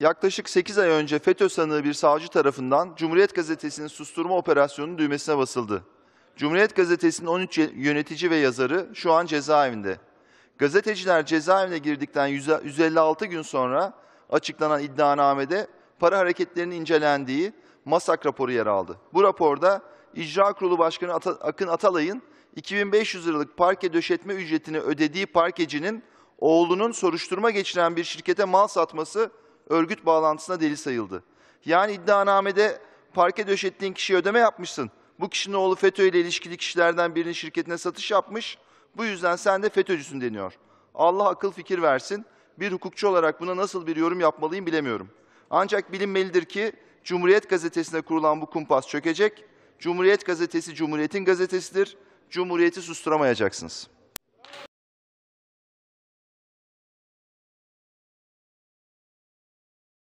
Yaklaşık 8 ay önce FETÖ sanığı bir savcı tarafından Cumhuriyet Gazetesi'nin susturma operasyonunun düğmesine basıldı. Cumhuriyet Gazetesi'nin 13 yönetici ve yazarı şu an cezaevinde. Gazeteciler cezaevine girdikten 156 gün sonra açıklanan iddianamede para hareketlerinin incelendiği MASAK raporu yer aldı. Bu raporda İcra Kurulu Başkanı Akın Atalay'ın 2500 liralık parke döşetme ücretini ödediği parkecinin oğlunun soruşturma geçiren bir şirkete mal satması örgüt bağlantısına deli sayıldı. Yani iddianamede parke döşettiğin kişiye ödeme yapmışsın. Bu kişinin oğlu FETÖ ile ilişkili kişilerden birinin şirketine satış yapmış. Bu yüzden sen de FETÖ'cüsün deniyor. Allah akıl fikir versin. Bir hukukçu olarak buna nasıl bir yorum yapmalıyım bilemiyorum. Ancak bilinmelidir ki Cumhuriyet Gazetesi'ne kurulan bu kumpas çökecek. Cumhuriyet Gazetesi Cumhuriyet'in gazetesidir. Cumhuriyeti susturamayacaksınız.''